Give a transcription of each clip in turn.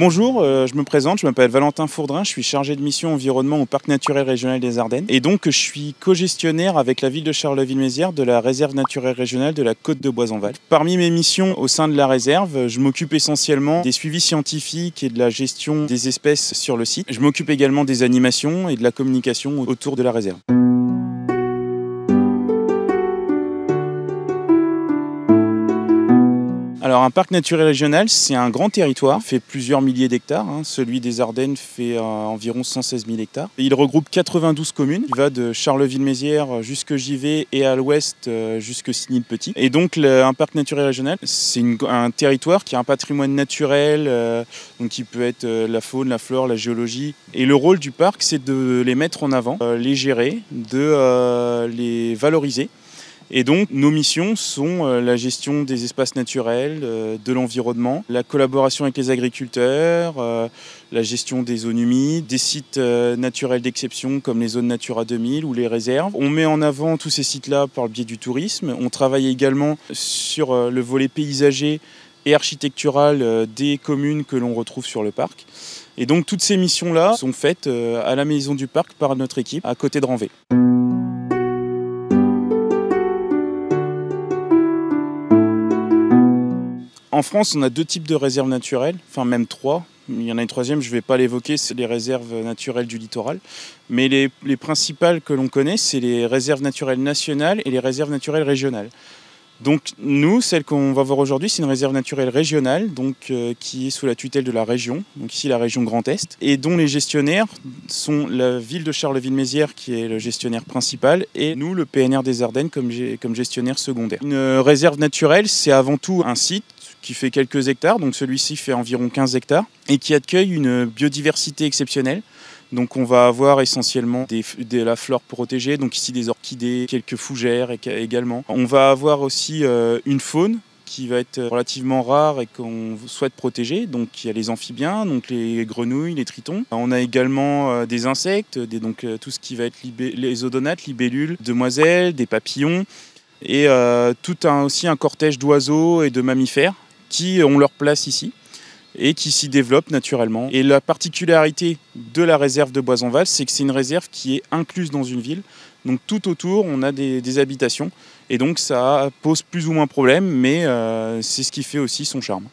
bonjour, euh, je me présente, je m'appelle Valentin Fourdrin, je suis chargé de mission environnement au Parc naturel régional des Ardennes. Et donc, je suis co-gestionnaire avec la ville de Charleville-Mézières de la réserve naturelle régionale de la côte de Bois-en-Val. Parmi mes missions au sein de la réserve, je m'occupe essentiellement des suivis scientifiques et de la gestion des espèces sur le site. Je m'occupe également des animations et de la communication autour de la réserve. un parc naturel régional, c'est un grand territoire, fait plusieurs milliers d'hectares. Hein. Celui des Ardennes fait euh, environ 116 000 hectares. il regroupe 92 communes. Il va de Charleville-Mézières jusque Givet et à l'ouest jusqu'à euh, jusque Signy-le-Petit. Et donc un parc naturel régional, c'est un territoire qui a un patrimoine naturel, euh, donc qui peut être la faune, la flore, la géologie. Et le rôle du parc, c'est de les mettre en avant, les gérer, de les valoriser et donc nos missions sont euh, la gestion des espaces naturels, euh, de l'environnement, la collaboration avec les agriculteurs, euh, la gestion des zones humides, des sites naturels d'exception comme les zones Natura 2000 ou les réserves. On met en avant tous ces sites-là par le biais du tourisme. On travaille également sur le volet paysager et architectural des communes que l'on retrouve sur le parc. Et donc toutes ces missions-là sont faites à la maison du parc par notre équipe à côté de Ranvée. en France, on a deux types de réserves naturelles, enfin même trois. Il y en a une troisième, je ne vais pas l'évoquer, c'est les réserves naturelles du littoral. Mais les, principales que l'on connaît, c'est les réserves naturelles nationales et les réserves naturelles régionales. Donc nous, celle qu'on va voir aujourd'hui, c'est une réserve naturelle régionale, donc euh, qui est sous la tutelle de la région, donc ici la région Grand Est, et dont les gestionnaires sont la ville de Charleville-Mézières, qui est le gestionnaire principal, et nous, le PNR des Ardennes, comme gestionnaire secondaire. Une euh, réserve naturelle, c'est avant tout un site qui fait quelques hectares, donc celui-ci fait environ 15 hectares, et qui accueille une biodiversité exceptionnelle. Donc on va avoir essentiellement de la flore protégée, donc ici des orchidées, quelques fougères également. On va avoir aussi euh, une faune qui va être relativement rare et qu'on souhaite protéger. Donc il y a les amphibiens, donc les grenouilles, les tritons. On a également euh, des insectes, donc euh, tout ce qui va être les odonates, libellules, demoiselles, des papillons et tout un, aussi un cortège d'oiseaux et de mammifères qui ont leur place ici et qui s'y développent naturellement. Et la particularité de la réserve de Boisonval, c'est que c'est une réserve qui est incluse dans une ville. Donc tout autour, on a des, habitations. Et donc ça pose plus ou moins problème, mais euh, c'est ce qui fait aussi son charme.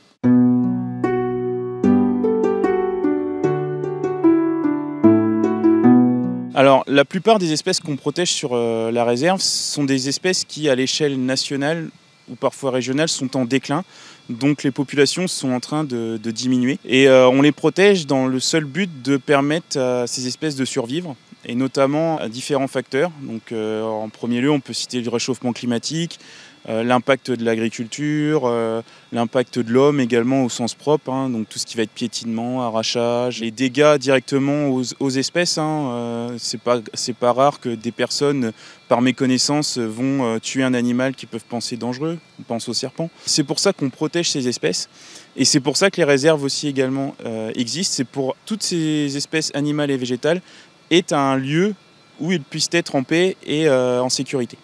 Alors, la plupart des espèces qu'on protège sur euh, la réserve sont des espèces qui, à l'échelle nationale, ou parfois régionales sont en déclin. Donc les populations sont en train de, diminuer. Et euh, on les protège dans le seul but de permettre à ces espèces de survivre et notamment à différents facteurs. Donc, euh, en premier lieu, on peut citer le réchauffement climatique, euh, l'impact de l'agriculture, euh, l'impact de l'homme également au sens propre, hein, donc tout ce qui va être piétinement, arrachage, les dégâts directement aux, espèces. Ce hein, c'est pas pas rare que des personnes, par méconnaissance, vont tuer un animal qu'ils peuvent penser dangereux. On pense aux serpents. C'est pour ça qu'on protège ces espèces. Et c'est pour ça que les réserves aussi également existent. C'est pour toutes ces espèces animales et végétales est un lieu où ils puissent être en paix et euh, en sécurité.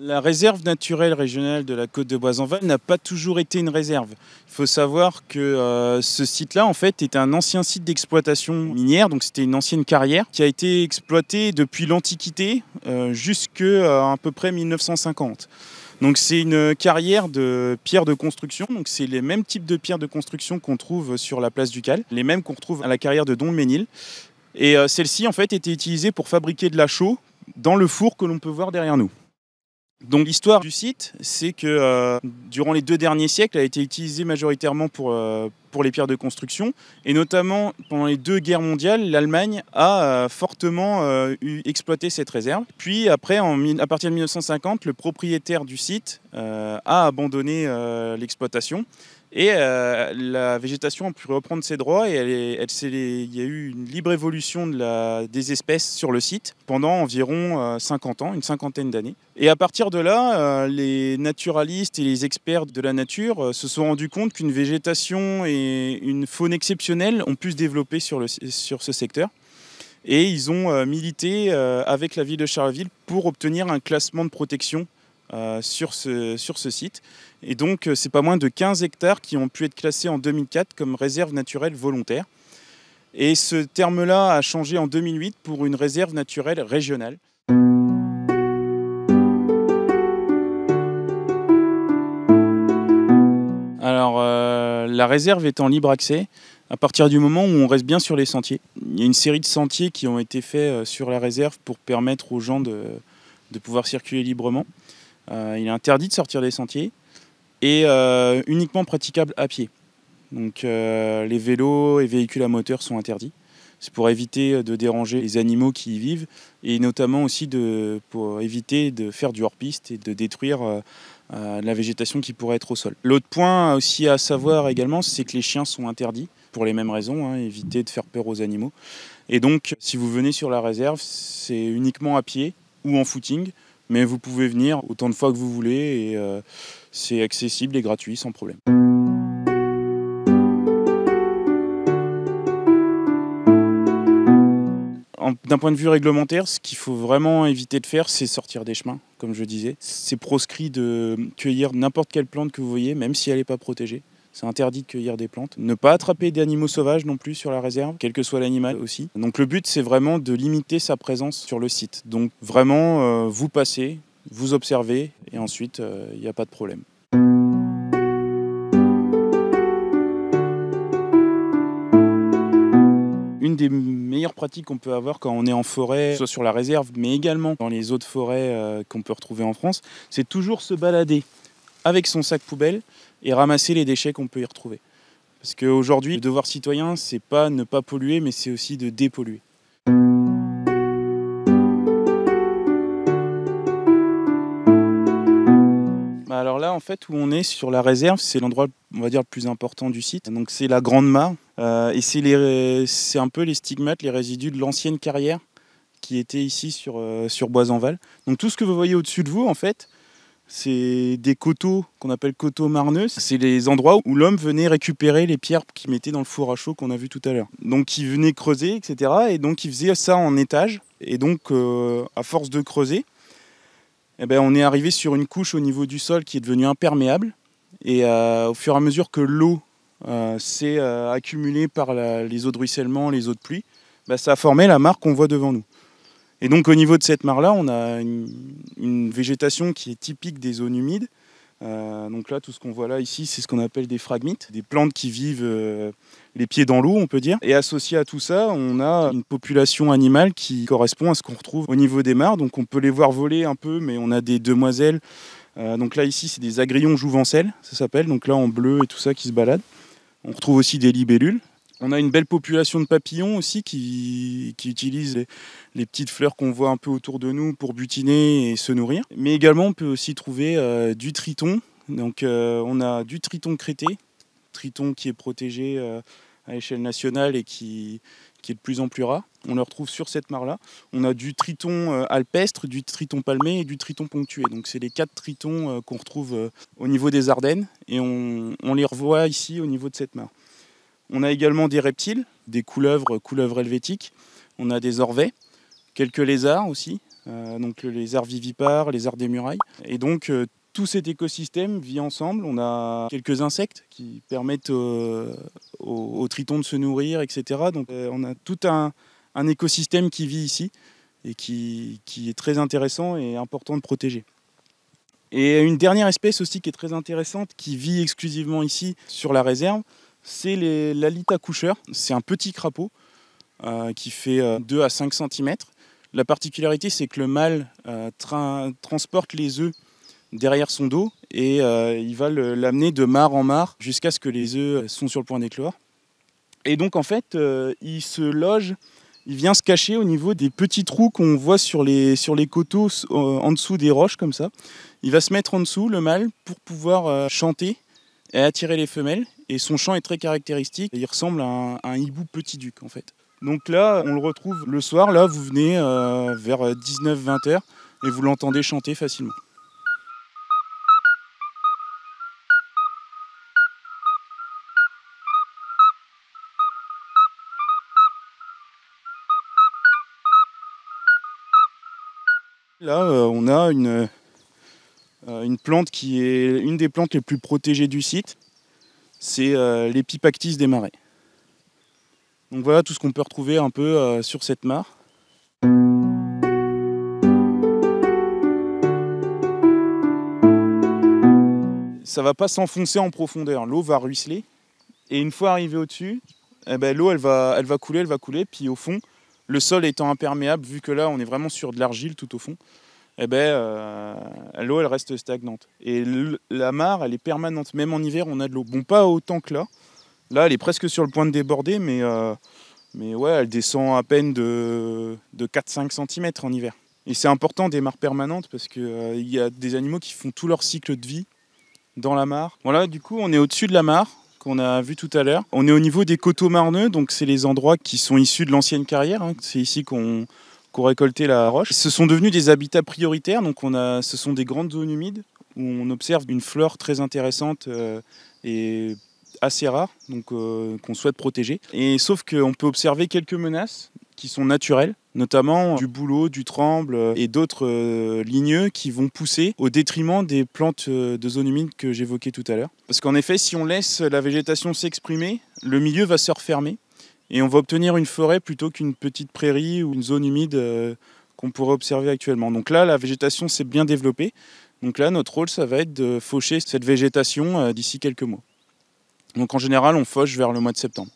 La réserve naturelle régionale de la côte de bois en n'a pas toujours été une réserve. Il faut savoir que euh, ce site-là, en fait, est un ancien site d'exploitation minière, donc c'était une ancienne carrière qui a été exploitée depuis l'Antiquité euh, jusqu'à à peu près 1950. Donc c'est une carrière de pierre de construction, donc c'est les mêmes types de pierres de construction qu'on trouve sur la place du Cal, les mêmes qu'on retrouve à la carrière de Don Ménil. Et euh, celle-ci en fait était utilisée pour fabriquer de la chaux dans le four que l'on peut voir derrière nous l'histoire du site, c'est que euh, durant les deux derniers siècles, elle a été utilisée majoritairement pour, euh, pour les pierres de construction, et notamment pendant les deux guerres mondiales, l'Allemagne a euh, fortement exploité cette réserve. Puis après, à partir de 1950, le propriétaire du site a abandonné l'exploitation. Et euh, la végétation a pu reprendre ses droits et il y a eu une libre évolution des espèces sur le site pendant environ 50 euh, ans, une cinquantaine d'années. Et à partir de là, euh, les naturalistes et les experts de la nature se sont rendus compte qu'une végétation et une faune exceptionnelle ont pu se développer sur, ce secteur et ils ont milité avec la ville de Charleville pour obtenir un classement de protection euh, sur, ce, sur ce site. Et donc, euh, c'est pas moins de 15 hectares qui ont pu être classés en 2004 comme réserve naturelle volontaire. Et ce terme-là a changé en 2008 pour une réserve naturelle régionale. Alors, euh, la réserve est en libre accès à partir du moment où on reste bien sur les sentiers. Il y a une série de sentiers qui ont été faits sur la réserve pour permettre aux gens de, de pouvoir circuler librement. Euh, il est interdit de sortir des sentiers et euh, uniquement praticable à pied. Donc euh, les vélos et véhicules à moteur sont interdits. C'est pour éviter de déranger les animaux qui y vivent et notamment aussi pour éviter de faire du hors-piste et de détruire la végétation qui pourrait être au sol. L'autre point aussi à savoir également, c'est que les chiens sont interdits pour les mêmes raisons, hein, éviter de faire peur aux animaux. Et donc, si vous venez sur la réserve, c'est uniquement à pied ou en footing mais vous pouvez venir autant de fois que vous voulez et euh, c'est accessible et gratuit sans problème. D'un point de vue réglementaire, ce qu'il faut vraiment éviter de faire, c'est sortir des chemins, comme je disais. C'est proscrit de cueillir n'importe quelle plante que vous voyez, même si elle n'est pas protégée. C'est interdit de cueillir des plantes. Ne pas attraper animaux sauvages non plus sur la réserve, quel que soit l'animal aussi. Donc le but, c'est vraiment de limiter sa présence sur le site. Donc vraiment, euh, vous passez, vous observez, et ensuite, il euh, n'y a pas de problème. une des meilleures pratiques qu'on peut avoir quand on est en forêt, soit sur la réserve, mais également dans les autres forêts euh, qu'on peut retrouver en France, c'est toujours se balader avec son sac poubelle et ramasser les déchets qu'on peut y retrouver. Parce qu'aujourd'hui, le devoir citoyen, c'est pas ne pas polluer, mais c'est aussi de dépolluer. Bah alors là, en fait, où on est sur la réserve, c'est l'endroit, on va dire, le plus important du site. Donc c'est la Grande Mare, euh, et c'est un peu les stigmates, les résidus de l'ancienne carrière qui était ici sur, euh, sur Bois-en-Val. Donc tout ce que vous voyez au-dessus de vous, en fait, c'est des coteaux qu'on appelle coteaux marneux. C'est les endroits où l'homme venait récupérer les pierres qu'il mettait dans le four à chaud qu'on a vu tout à l'heure. Donc il venait creuser, etc. Et donc il faisait ça en étage. Et donc euh, à force de creuser, eh ben, on est arrivé sur une couche au niveau du sol qui est devenue imperméable. Et euh, au fur et à mesure que l'eau euh, s'est accumulée par les eaux de ruissellement, les eaux de pluie, bah, ça a formé la marque qu'on voit devant nous. Et donc au niveau de cette mare-là, on a une, végétation qui est typique des zones humides. Euh, donc là, tout ce qu'on voit là ici, c'est ce qu'on appelle des phragmites, des plantes qui vivent euh, les pieds dans l'eau, on peut dire. Et associé à tout ça, on a une population animale qui correspond à ce qu'on retrouve au niveau des mares. Donc on peut les voir voler un peu, mais on a des demoiselles. Euh, donc là, ici, c'est des agrillons jouvencelles, ça s'appelle. Donc là, en bleu et tout ça qui se baladent. On retrouve aussi des libellules, on a une belle population de papillons aussi qui, utilisent les, petites fleurs qu'on voit un peu autour de nous pour butiner et se nourrir. Mais également, on peut aussi trouver euh, du triton. Donc, euh, on a du triton crété, triton qui est protégé euh, à l'échelle nationale et qui, est de plus en plus rare. On le retrouve sur cette mare-là. On a du triton alpestre, du triton palmé et du triton ponctué. Donc, c'est les quatre tritons qu'on retrouve au niveau des Ardennes et on les revoit ici au niveau de cette mare. On a également des reptiles, des couleuvres, couleuvres helvétiques. On a des orvets, quelques lézards aussi, euh, Donc les le vivipares, les lézard des murailles. Et donc euh, tout cet écosystème vit ensemble. On a quelques insectes qui permettent euh, aux, tritons de se nourrir, etc. Donc on a tout un, écosystème qui vit ici et qui est très intéressant et important de protéger. Et une dernière espèce aussi qui est très intéressante, qui vit exclusivement ici sur la réserve, c'est l'alita coucheur. C'est un petit crapaud euh, qui fait 2 euh, à 5 cm. La particularité, c'est que le mâle euh, transporte les œufs derrière son dos et il va l'amener de mare en mare jusqu'à ce que les œufs sont sur le point d'éclore. Et donc, en fait, il se loge, il vient se cacher au niveau des petits trous qu'on voit sur les, sur les coteaux en dessous des roches, comme ça. Il va se mettre en dessous, le mâle, pour pouvoir chanter et attirer les femelles. Et son chant est très caractéristique. Il ressemble à un, hibou petit-duc en fait. Donc là, on le retrouve le soir. Là, vous venez euh, vers 19-20 heures et vous l'entendez chanter facilement. Là, euh, on a une, euh, une plante qui est une des plantes les plus protégées du site. C'est euh, l'épipactis des marais. Donc voilà tout ce qu'on peut retrouver un peu euh, sur cette mare. ça va pas s'enfoncer en profondeur. L'eau va ruisseler. Et une fois arrivé au-dessus, eh ben, l'eau elle va, elle va couler, elle va couler. Puis au fond, le sol étant imperméable, vu que là on est vraiment sur de l'argile tout au fond, eh ben, euh, l'eau elle reste stagnante. Et la mare elle est permanente, même en hiver on a de l'eau. Bon, pas autant que là. Là elle est presque sur le point de déborder, mais, euh, mais ouais, elle descend à peine de, de 4-5 cm en hiver. Et c'est important des mares permanentes parce qu'il euh, il y a des animaux qui font tout leur cycle de vie dans la mare. Voilà, du coup on est au-dessus de la mare qu'on a vu tout à l'heure. On est au niveau des coteaux marneux, donc c'est les endroits qui sont issus de l'ancienne carrière. Hein. C'est ici qu'on pour récolter la roche. Ce sont devenus des habitats prioritaires, donc on a, ce sont des grandes zones humides où on observe une flore très intéressante euh, et assez rare, donc euh, qu'on souhaite protéger. Et sauf qu'on peut observer quelques menaces qui sont naturelles, notamment du bouleau, du tremble euh, et d'autres ligneux qui vont pousser au détriment des plantes de zone humide que j'évoquais tout à l'heure. Parce qu'en effet, si on laisse la végétation s'exprimer, le milieu va se refermer et on va obtenir une forêt plutôt qu'une petite prairie ou une zone humide euh, qu'on pourrait observer actuellement. Donc là, la végétation s'est bien développée. Donc là, notre rôle, ça va être de faucher cette végétation euh, d'ici quelques mois. Donc en général, on fauche vers le mois de septembre.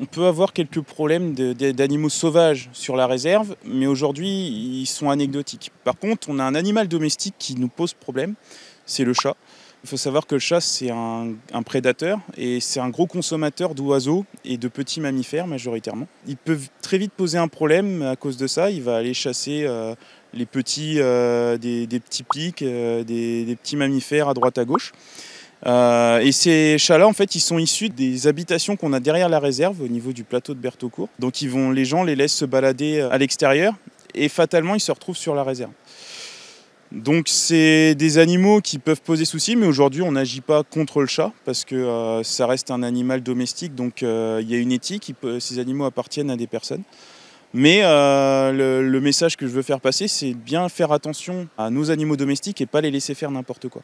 On peut avoir quelques problèmes d'animaux sauvages sur la réserve, mais aujourd'hui, ils sont anecdotiques. Par contre, on a un animal domestique qui nous pose problème c'est le chat. Il faut savoir que le chat, c'est un, prédateur et c'est un gros consommateur d'oiseaux et de petits mammifères majoritairement. Il peut très vite poser un problème à cause de ça. Il va aller chasser euh, les petits, euh, des, petits pics, euh, des, petits mammifères à droite à gauche. et ces chats-là, en fait, ils sont issus des habitations qu'on a derrière la réserve au niveau du plateau de Berthaucourt. Donc ils vont, les gens les laissent se balader à l'extérieur et fatalement, ils se retrouvent sur la réserve. Donc c'est des animaux qui peuvent poser souci, mais aujourd'hui on n'agit pas contre le chat parce que euh, ça reste un animal domestique, donc euh, il y a une éthique, ces animaux appartiennent à des personnes. Mais euh, le, message que je veux faire passer, c'est bien faire attention à nos animaux domestiques et pas les laisser faire n'importe quoi.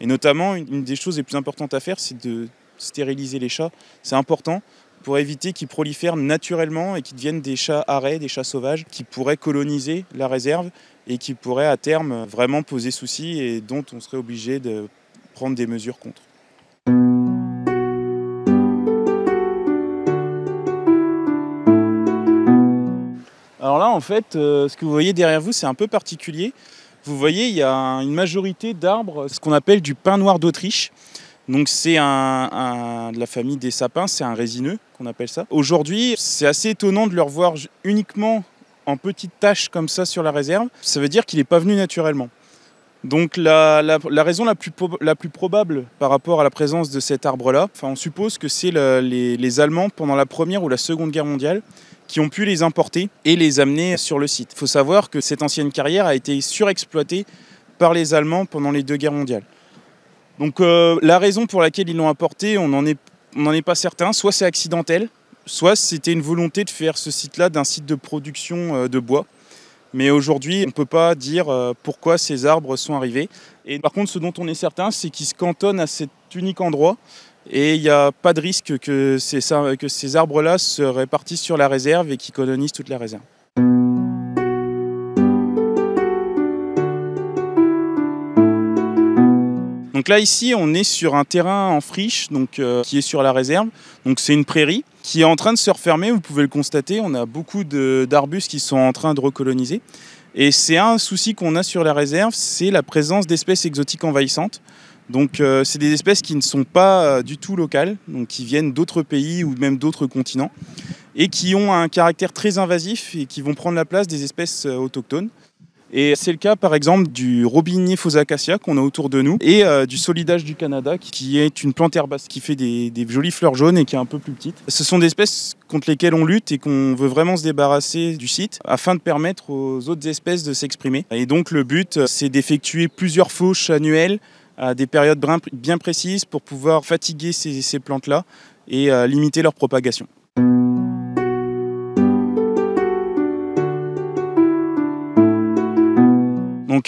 Et notamment, une des choses les plus importantes à faire, c'est de stériliser les chats. C'est important pour éviter qu'ils prolifèrent naturellement et qu'ils deviennent des chats arrêts, des chats sauvages, qui pourraient coloniser la réserve et qui pourraient à terme vraiment poser souci et dont on serait obligé de prendre des mesures contre. Alors là, en fait, euh, ce que vous voyez derrière vous, c'est un peu particulier. Vous voyez, il y a une majorité d'arbres, ce qu'on appelle du pin noir d'Autriche. Donc c'est un, de la famille des sapins, c'est un résineux qu'on appelle ça. Aujourd'hui, c'est assez étonnant de le revoir uniquement en petites taches comme ça sur la réserve. Ça veut dire qu'il n'est pas venu naturellement. Donc la, raison la plus, probable par rapport à la présence de cet arbre-là, enfin on suppose que c'est les, les Allemands pendant la Première ou la Seconde Guerre mondiale qui ont pu les importer et les amener sur le site. Il faut savoir que cette ancienne carrière a été surexploitée par les Allemands pendant les deux guerres mondiales. Donc euh, la raison pour laquelle ils l'ont apporté, on n'en est, est pas certain. Soit c'est accidentel, soit c'était une volonté de faire ce site-là d'un site de production euh, de bois. Mais aujourd'hui, on ne peut pas dire euh, pourquoi ces arbres sont arrivés. Et par contre, ce dont on est certain, c'est qu'ils se cantonnent à cet unique endroit. Et il n'y a pas de risque que que ces arbres-là se répartissent sur la réserve et qu'ils colonisent toute la réserve. là ici on est sur un terrain en friche donc, euh, qui est sur la réserve, donc c'est une prairie qui est en train de se refermer, vous pouvez le constater, on a beaucoup d'arbustes qui sont en train de recoloniser. Et c'est un souci qu'on a sur la réserve, c'est la présence d'espèces exotiques envahissantes. Donc euh, c'est des espèces qui ne sont pas euh, du tout locales, donc qui viennent d'autres pays ou même d'autres continents, et qui ont un caractère très invasif et qui vont prendre la place des espèces autochtones. Et c'est le cas par exemple du robinier faux acacia qu'on a autour de nous et euh, du solidage du Canada qui est une plante herbacée qui fait des, jolies fleurs jaunes et qui est un peu plus petite. Ce sont des espèces contre lesquelles on lutte et qu'on veut vraiment se débarrasser du site afin de permettre aux autres espèces de s'exprimer. Et donc le but euh, c'est d'effectuer plusieurs fauches annuelles à des périodes bien précises pour pouvoir fatiguer ces, plantes-là et euh, limiter leur propagation.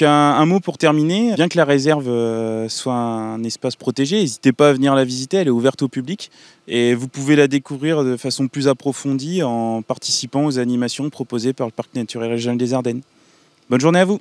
un, un, mot pour terminer, bien que la réserve euh, soit un espace protégé, n'hésitez pas à venir la visiter, elle est ouverte au public et vous pouvez la découvrir de façon plus approfondie en participant aux animations proposées par le Parc naturel régional des Ardennes. Bonne journée à vous